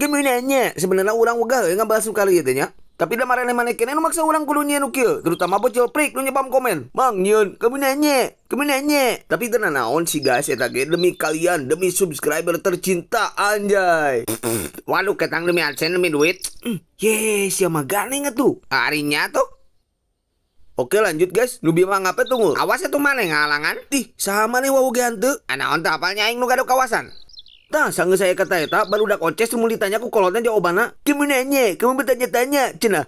Gemunanya, sebenarnya orang wegah yang ngebahas kali itu nya. Tapi dah marah mana kena maksa orang kulunya nukil, terutama bocil prik lu nyepam komen. Mang nyun, kamu nanya, kamu nanya. Tapi tenang naon sih guys, ya tage ya? demi kalian, demi subscriber tercinta anjay. Waduh, ketang demi adsense demi duit. Yes, ya magane tuh. Harinya tuh. Oke lanjut guys, Nubi mah ngapa ya, tunggu? Awas ya, tuh mana ngalangan? Ih, sama nih wau gantu. Anak ah, onta apalnya aing nu gaduh kawasan. Tah, sanggup saya kata ya tak. baru udah koces semua ditanya aku kalau kolotnya jawabannya. Kemenanya, kamu bertanya-tanya, cina.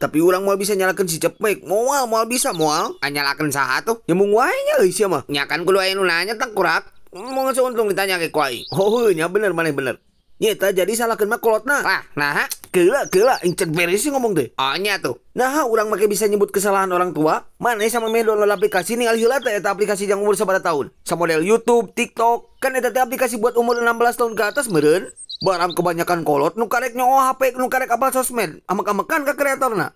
Tapi orang mau bisa nyalakan si cepek, mual, mual bisa, mual. Ah, nyalakan saha tuh, nyambung wainya, isi mah. Nyakan kudu ayo nanya tak kurak. Mau ngasih untung ditanya ke kuai. Oh, nya bener, mana bener nyata jadi salah kena kolot na? nah, nah gila gila incer beres sih ngomong deh anya oh, tuh nah orang makai bisa nyebut kesalahan orang tua mana sama me download aplikasi nih alih lata eta aplikasi yang umur sabada tahun Sama model YouTube TikTok kan eta aplikasi buat umur enam belas tahun ke atas meren barang kebanyakan kolot nukarek oh HP nukarek apa sosmed amak-amakan ke kreatorna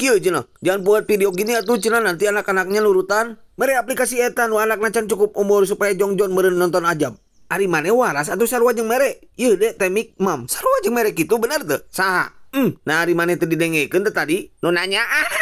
Kieu jenah, jangan buat video gini atuh cenah nanti anak-anaknya lurutan. Mere aplikasi etan, nu anak cukup umur supaya jong jongjon meren nonton ajab. Ari mane waras atau sarwa jeng mere Iya dek temik mam sarwa jeng mere gitu benar tuh sah hmm. nah Ari mane tadi dengekin tadi nonanya ah